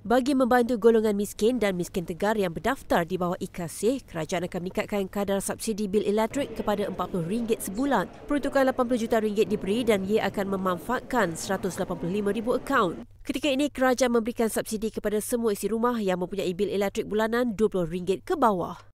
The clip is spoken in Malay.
Bagi membantu golongan miskin dan miskin tegar yang berdaftar di bawah IKC, kerajaan akan meningkatkan kadar subsidi bil elektrik kepada RM40 sebulan. Peruntukan RM80 juta ringgit diberi dan ia akan memanfaatkan 185,000 akaun. Ketika ini, kerajaan memberikan subsidi kepada semua isi rumah yang mempunyai bil elektrik bulanan RM20 ke bawah.